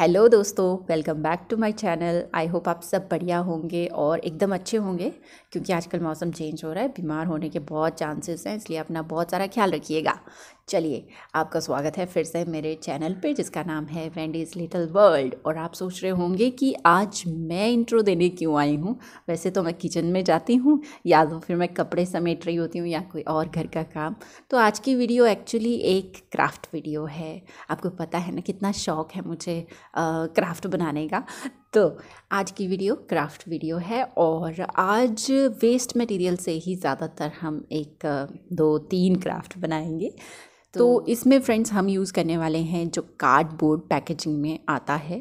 hello दोस्तों welcome back to my channel I hope आप सब बढ़िया होंगे और एकदम अच्छे होंगे क्योंकि आजकल मौसम चेंज हो रहा है बीमार होने के बहुत चांसेस हैं इसलिए अपना बहुत सारा ख्याल रखिएगा चलिए आपका स्वागत है फिर से मेरे चैनल पे जिसका नाम है वेंडीज लिटल वर्ल्ड और आप सोच रहे होंगे कि आज मैं इंट्रो देने क्यों आई हूँ वैसे तो मैं किचन में जाती हूँ या तो फिर मैं कपड़े समेट रही होती हूँ या कोई और घर का काम तो आज की वीडियो एक्चुअली एक क्राफ्ट वीडियो है आपको पता है ना कितना शौक़ है मुझे आ, क्राफ्ट बनाने का तो आज की वीडियो क्राफ्ट वीडियो है और आज वेस्ट मटेरियल से ही ज़्यादातर हम एक दो तीन क्राफ्ट बनाएंगे तो, तो इसमें फ्रेंड्स हम यूज़ करने वाले हैं जो कार्डबोर्ड पैकेजिंग में आता है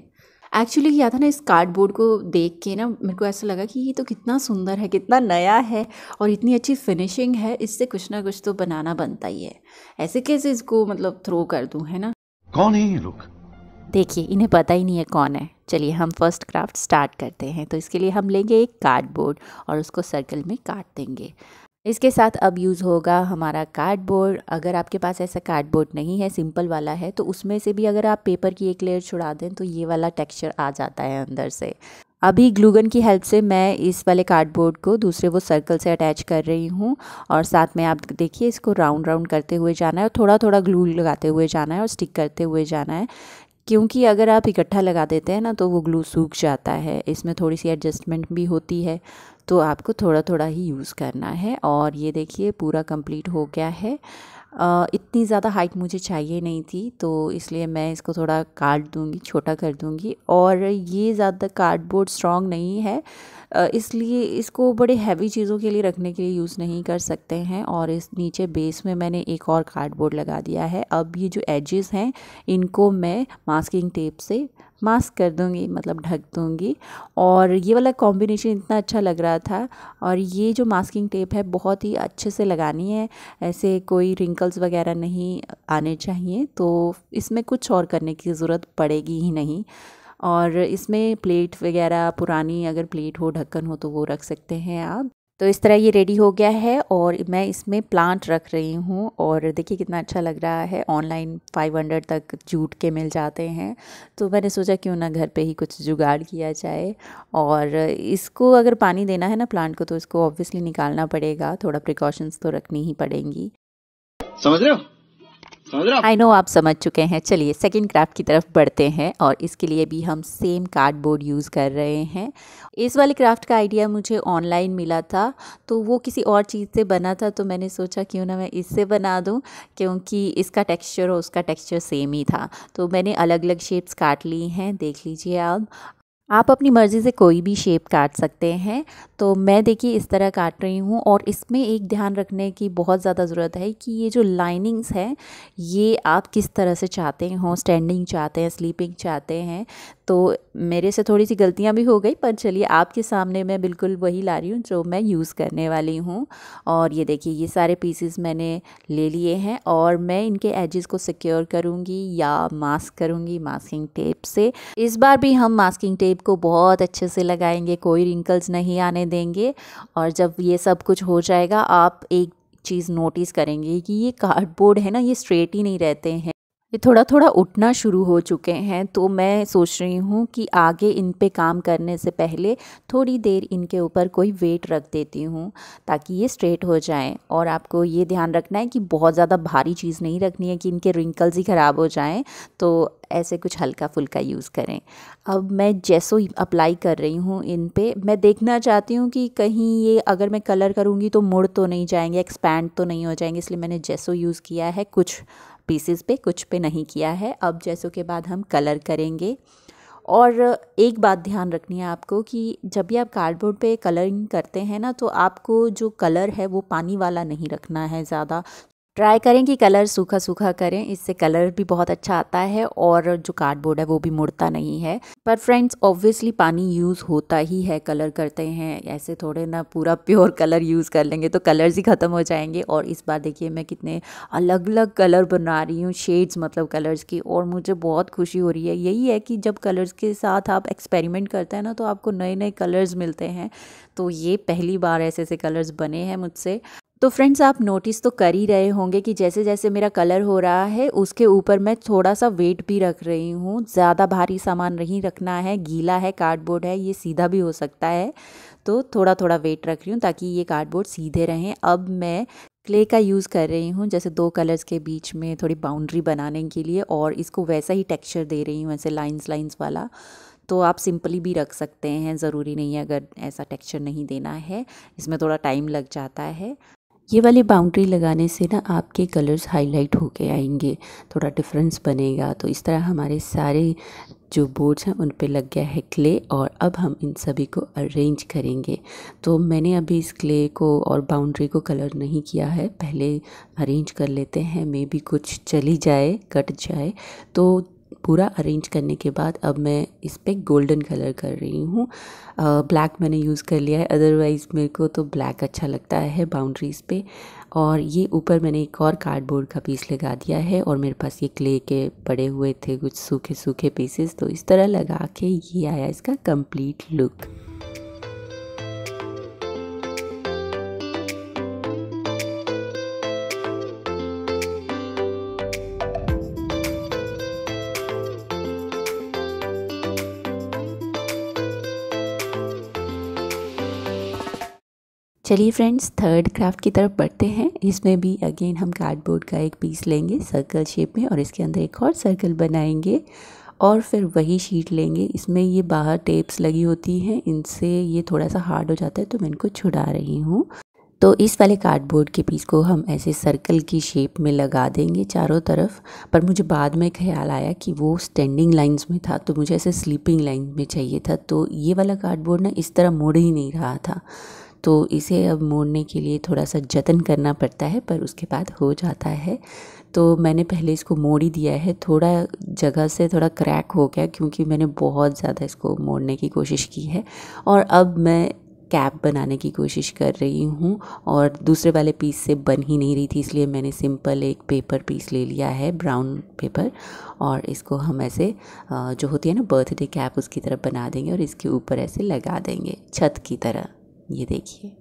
एक्चुअली क्या था ना इस कार्डबोर्ड को देख के ना मेरे को ऐसा लगा कि ये तो कितना सुंदर है कितना नया है और इतनी अच्छी फिनिशिंग है इससे कुछ ना कुछ तो बनाना बनता ही है ऐसे कैसे इसको मतलब थ्रो कर दूँ है ना कौन है ये लोग देखिए इन्हें पता ही नहीं है कौन है चलिए हम फर्स्ट क्राफ्ट स्टार्ट करते हैं तो इसके लिए हम लेंगे एक कार्डबोर्ड और उसको सर्कल में काट देंगे इसके साथ अब यूज़ होगा हमारा कार्डबोर्ड अगर आपके पास ऐसा कार्डबोर्ड नहीं है सिंपल वाला है तो उसमें से भी अगर आप पेपर की एक लेयर छुड़ा दें तो ये वाला टेक्सचर आ जाता है अंदर से अभी ग्लूगन की हेल्प से मैं इस वाले कार्डबोर्ड को दूसरे वो सर्कल से अटैच कर रही हूँ और साथ में आप देखिए इसको राउंड राउंड करते हुए जाना है और थोड़ा थोड़ा ग्लू लगाते हुए जाना है और स्टिक करते हुए जाना है क्योंकि अगर आप इकट्ठा लगा देते हैं ना तो वो ग्लू सूख जाता है इसमें थोड़ी सी एडजस्टमेंट भी होती है तो आपको थोड़ा थोड़ा ही यूज़ करना है और ये देखिए पूरा कंप्लीट हो गया है आ, इतनी ज़्यादा हाइट मुझे चाहिए नहीं थी तो इसलिए मैं इसको थोड़ा काट दूँगी छोटा कर दूँगी और ये ज़्यादा कार्डबोर्ड स्ट्रॉन्ग नहीं है इसलिए इसको बड़े हैवी चीज़ों के लिए रखने के लिए यूज़ नहीं कर सकते हैं और इस नीचे बेस में मैंने एक और कार्डबोर्ड लगा दिया है अब ये जो एजेस हैं इनको मैं मास्किंग टेप से मास्क कर दूँगी मतलब ढक दूँगी और ये वाला कॉम्बिनेशन इतना अच्छा लग रहा था और ये जो मास्किंग टेप है बहुत ही अच्छे से लगानी है ऐसे कोई रिंकल्स वगैरह नहीं आने चाहिए तो इसमें कुछ और करने की ज़रूरत पड़ेगी ही नहीं और इसमें प्लेट वगैरह पुरानी अगर प्लेट हो ढक्कन हो तो वो रख सकते हैं आप तो इस तरह ये रेडी हो गया है और मैं इसमें प्लांट रख रही हूँ और देखिए कितना अच्छा लग रहा है ऑनलाइन 500 तक जूट के मिल जाते हैं तो मैंने सोचा क्यों ना घर पे ही कुछ जुगाड़ किया जाए और इसको अगर पानी देना है ना प्लांट को तो इसको ऑब्वियसली निकालना पड़ेगा थोड़ा प्रिकॉशंस तो रखनी ही पड़ेंगी समझ रहे हो आई नो आप समझ चुके हैं चलिए सेकंड क्राफ्ट की तरफ बढ़ते हैं और इसके लिए भी हम सेम कार्डबोर्ड यूज़ कर रहे हैं इस वाले क्राफ्ट का आइडिया मुझे ऑनलाइन मिला था तो वो किसी और चीज़ से बना था तो मैंने सोचा क्यों ना मैं इससे बना दूं क्योंकि इसका टेक्सचर और उसका टेक्सचर सेम ही था तो मैंने अलग अलग शेप्स काट ली हैं देख लीजिए आप आप अपनी मर्ज़ी से कोई भी शेप काट सकते हैं तो मैं देखिए इस तरह काट रही हूँ और इसमें एक ध्यान रखने की बहुत ज़्यादा ज़रूरत है कि ये जो लाइनिंग्स हैं ये आप किस तरह से चाहते हो स्टैंडिंग चाहते हैं स्लीपिंग चाहते हैं तो मेरे से थोड़ी सी गलतियाँ भी हो गई पर चलिए आपके सामने मैं बिल्कुल वही ला रही हूँ जो मैं यूज़ करने वाली हूँ और ये देखिए ये सारे पीसेस मैंने ले लिए हैं और मैं इनके एजेस को सिक्योर करूँगी या मास्क करूँगी मास्किंग टेप से इस बार भी हम मास्किंग टेप को बहुत अच्छे से लगाएंगे कोई रिंकल्स नहीं आने देंगे और जब ये सब कुछ हो जाएगा आप एक चीज़ नोटिस करेंगे कि ये कार्डबोर्ड है ना ये स्ट्रेट ही नहीं रहते हैं ये थोड़ा थोड़ा उठना शुरू हो चुके हैं तो मैं सोच रही हूँ कि आगे इन पे काम करने से पहले थोड़ी देर इनके ऊपर कोई वेट रख देती हूँ ताकि ये स्ट्रेट हो जाएं और आपको ये ध्यान रखना है कि बहुत ज़्यादा भारी चीज़ नहीं रखनी है कि इनके रिंकल्स ही ख़राब हो जाएं तो ऐसे कुछ हल्का फुल्का यूज़ करें अब मैं जैसो अप्लाई कर रही हूँ इन पर मैं देखना चाहती हूँ कि कहीं ये अगर मैं कलर करूँगी तो मुड़ तो नहीं जाएंगे एक्सपैंड तो नहीं हो जाएंगे इसलिए मैंने जैसो यूज़ किया है कुछ पीसेस पे कुछ पे नहीं किया है अब जैसों के बाद हम कलर करेंगे और एक बात ध्यान रखनी है आपको कि जब भी आप कार्डबोर्ड पे कलरिंग करते हैं ना तो आपको जो कलर है वो पानी वाला नहीं रखना है ज़्यादा ट्राई करें कि कलर सूखा सूखा करें इससे कलर भी बहुत अच्छा आता है और जो कार्डबोर्ड है वो भी मुड़ता नहीं है पर फ्रेंड्स ऑब्वियसली पानी यूज़ होता ही है कलर करते हैं ऐसे थोड़े ना पूरा प्योर कलर यूज़ कर लेंगे तो कलर्स ही ख़त्म हो जाएंगे और इस बार देखिए मैं कितने अलग अलग कलर बना रही हूँ शेड्स मतलब कलर्स की और मुझे बहुत खुशी हो रही है यही है कि जब कलर्स के साथ आप एक्सपेरिमेंट करते हैं ना तो आपको नए नए कलर्स मिलते हैं तो ये पहली बार ऐसे ऐसे कलर्स बने हैं मुझसे तो फ्रेंड्स आप नोटिस तो कर ही रहे होंगे कि जैसे जैसे मेरा कलर हो रहा है उसके ऊपर मैं थोड़ा सा वेट भी रख रही हूँ ज़्यादा भारी सामान नहीं रखना है गीला है कार्डबोर्ड है ये सीधा भी हो सकता है तो थोड़ा थोड़ा वेट रख रही हूँ ताकि ये कार्डबोर्ड सीधे रहें अब मैं क्ले का यूज़ कर रही हूँ जैसे दो कलर्स के बीच में थोड़ी बाउंड्री बनाने के लिए और इसको वैसा ही टेक्स्चर दे रही हूँ ऐसे लाइन्स लाइन्स वाला तो आप सिंपली भी रख सकते हैं ज़रूरी नहीं है अगर ऐसा टेक्स्चर नहीं देना है इसमें थोड़ा टाइम लग जाता है ये वाली बाउंड्री लगाने से ना आपके कलर्स हाईलाइट होके आएंगे थोड़ा डिफरेंस बनेगा तो इस तरह हमारे सारे जो बोर्ड्स हैं उन पे लग गया है क्ले और अब हम इन सभी को अरेंज करेंगे तो मैंने अभी इस क्ले को और बाउंड्री को कलर नहीं किया है पहले अरेंज कर लेते हैं मे भी कुछ चली जाए कट जाए तो पूरा अरेंज करने के बाद अब मैं इस पर गोल्डन कलर कर रही हूँ ब्लैक मैंने यूज़ कर लिया है अदरवाइज़ मेरे को तो ब्लैक अच्छा लगता है बाउंड्रीज़ पे और ये ऊपर मैंने एक और कार्डबोर्ड का पीस लगा दिया है और मेरे पास ये क्ले के पड़े हुए थे कुछ सूखे सूखे पीसेस तो इस तरह लगा के ये आया इसका कम्प्लीट लुक चलिए फ्रेंड्स थर्ड क्राफ्ट की तरफ बढ़ते हैं इसमें भी अगेन हम कार्डबोर्ड का एक पीस लेंगे सर्कल शेप में और इसके अंदर एक और सर्कल बनाएंगे और फिर वही शीट लेंगे इसमें ये बाहर टेप्स लगी होती हैं इनसे ये थोड़ा सा हार्ड हो जाता है तो मैं इनको छुड़ा रही हूँ तो इस वाले कार्डबोर्ड के पीस को हम ऐसे सर्कल की शेप में लगा देंगे चारों तरफ पर मुझे बाद में ख्याल आया कि वो स्टैंडिंग लाइंस में था तो मुझे ऐसे स्लीपिंग लाइन में चाहिए था तो ये वाला कार्डबोर्ड ना इस तरह मुड़ ही नहीं रहा था तो इसे अब मोड़ने के लिए थोड़ा सा जतन करना पड़ता है पर उसके बाद हो जाता है तो मैंने पहले इसको मोड़ ही दिया है थोड़ा जगह से थोड़ा क्रैक हो गया क्योंकि मैंने बहुत ज़्यादा इसको मोड़ने की कोशिश की है और अब मैं कैप बनाने की कोशिश कर रही हूँ और दूसरे वाले पीस से बन ही नहीं रही थी इसलिए मैंने सिंपल एक पेपर पीस ले लिया है ब्राउन पेपर और इसको हम ऐसे जो होती है ना बर्थडे कैप उसकी तरह बना देंगे और इसके ऊपर ऐसे लगा देंगे छत की तरह ये देखिए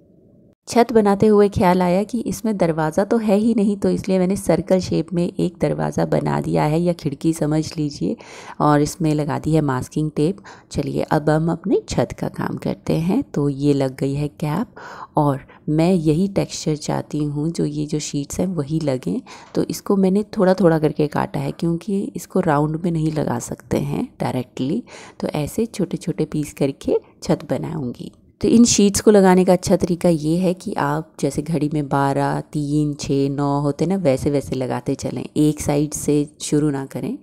छत बनाते हुए ख्याल आया कि इसमें दरवाज़ा तो है ही नहीं तो इसलिए मैंने सर्कल शेप में एक दरवाज़ा बना दिया है या खिड़की समझ लीजिए और इसमें लगा दी है मास्किंग टेप चलिए अब हम अपने छत का काम करते हैं तो ये लग गई है कैप और मैं यही टेक्सचर चाहती हूँ जो ये जो शीट्स हैं वही लगें तो इसको मैंने थोड़ा थोड़ा करके काटा है क्योंकि इसको राउंड में नहीं लगा सकते हैं डायरेक्टली तो ऐसे छोटे छोटे पीस करके छत बनाऊँगी तो इन शीट्स को लगाने का अच्छा तरीका ये है कि आप जैसे घड़ी में बारह तीन छः नौ होते ना वैसे वैसे लगाते चलें एक साइड से शुरू ना करें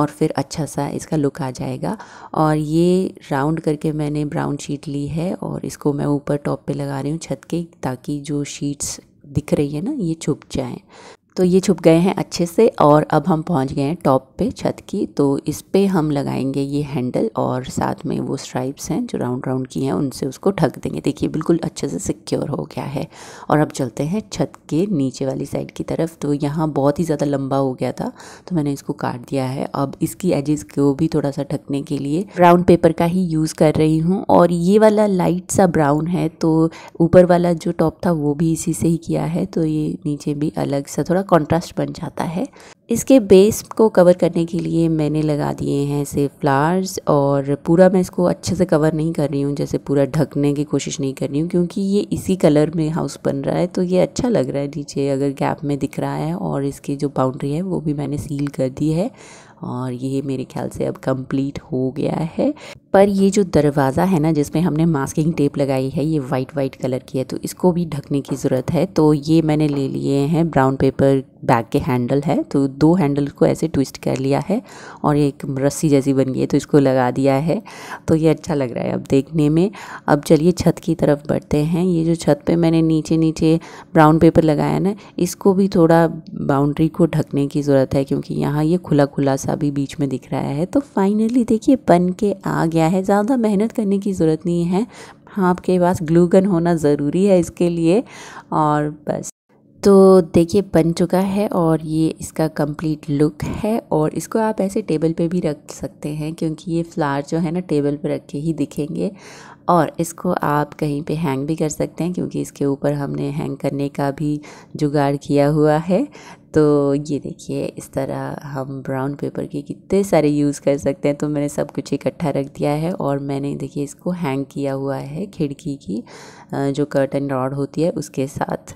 और फिर अच्छा सा इसका लुक आ जाएगा और ये राउंड करके मैंने ब्राउन शीट ली है और इसको मैं ऊपर टॉप पे लगा रही हूँ छत के ताकि जो शीट्स दिख रही है ना ये छुप जाएँ तो ये छुप गए हैं अच्छे से और अब हम पहुंच गए हैं टॉप पे छत की तो इस पर हम लगाएंगे ये हैंडल और साथ में वो स्ट्राइप्स हैं जो राउंड राउंड की हैं उनसे उसको ढक देंगे देखिए बिल्कुल अच्छे से सिक्योर हो गया है और अब चलते हैं छत के नीचे वाली साइड की तरफ तो यहाँ बहुत ही ज़्यादा लंबा हो गया था तो मैंने इसको काट दिया है अब इसकी एजेस को भी थोड़ा सा ढकने के लिए ब्राउन पेपर का ही यूज़ कर रही हूँ और ये वाला लाइट सा ब्राउन है तो ऊपर वाला जो टॉप था वो भी इसी से ही किया है तो ये नीचे भी अलग सा थोड़ा कॉन्ट्रास्ट बन जाता है इसके बेस को कवर करने के लिए मैंने लगा दिए हैं ऐसे फ्लावर्स और पूरा मैं इसको अच्छे से कवर नहीं कर रही हूँ जैसे पूरा ढकने की कोशिश नहीं कर रही हूँ क्योंकि ये इसी कलर में हाउस बन रहा है तो ये अच्छा लग रहा है नीचे अगर गैप में दिख रहा है और इसकी जो बाउंड्री है वो भी मैंने सील कर दी है और ये मेरे ख्याल से अब कंप्लीट हो गया है पर ये जो दरवाज़ा है ना जिसमें हमने मास्किंग टेप लगाई है ये वाइट वाइट कलर की है तो इसको भी ढकने की ज़रूरत है तो ये मैंने ले लिए हैं ब्राउन पेपर बैग के हैंडल है तो दो हैंडल को ऐसे ट्विस्ट कर लिया है और ये एक रस्सी जैसी बन गई है तो इसको लगा दिया है तो ये अच्छा लग रहा है अब देखने में अब चलिए छत की तरफ बढ़ते हैं ये जो छत पे मैंने नीचे नीचे ब्राउन पेपर लगाया ना इसको भी थोड़ा बाउंड्री को ढकने की ज़रूरत है क्योंकि यहाँ ये खुला खुला सा भी बीच में दिख रहा है तो फाइनली देखिए बन के आ गया है ज़्यादा मेहनत करने की ज़रूरत नहीं है हाँ आपके पास ग्लू गन होना ज़रूरी है इसके लिए और बस तो देखिए बन चुका है और ये इसका कंप्लीट लुक है और इसको आप ऐसे टेबल पे भी रख सकते हैं क्योंकि ये फ्लावर जो है ना टेबल पे के ही दिखेंगे और इसको आप कहीं पे हैंग भी कर सकते हैं क्योंकि इसके ऊपर हमने हैंग करने का भी जुगाड़ किया हुआ है तो ये देखिए इस तरह हम ब्राउन पेपर के कितने सारे यूज़ कर सकते हैं तो मैंने सब कुछ इकट्ठा रख दिया है और मैंने देखिए इसको हैंग किया हुआ है खिड़की की जो कर्टन रॉड होती है उसके साथ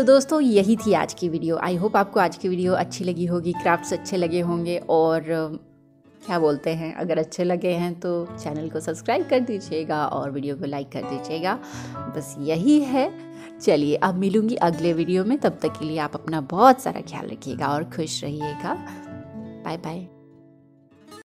तो दोस्तों यही थी आज की वीडियो आई होप आपको आज की वीडियो अच्छी लगी होगी क्राफ्ट्स अच्छे लगे होंगे और क्या बोलते हैं अगर अच्छे लगे हैं तो चैनल को सब्सक्राइब कर दीजिएगा और वीडियो को लाइक कर दीजिएगा बस यही है चलिए अब मिलूँगी अगले वीडियो में तब तक के लिए आप अपना बहुत सारा ख्याल रखिएगा और खुश रहिएगा बाय बाय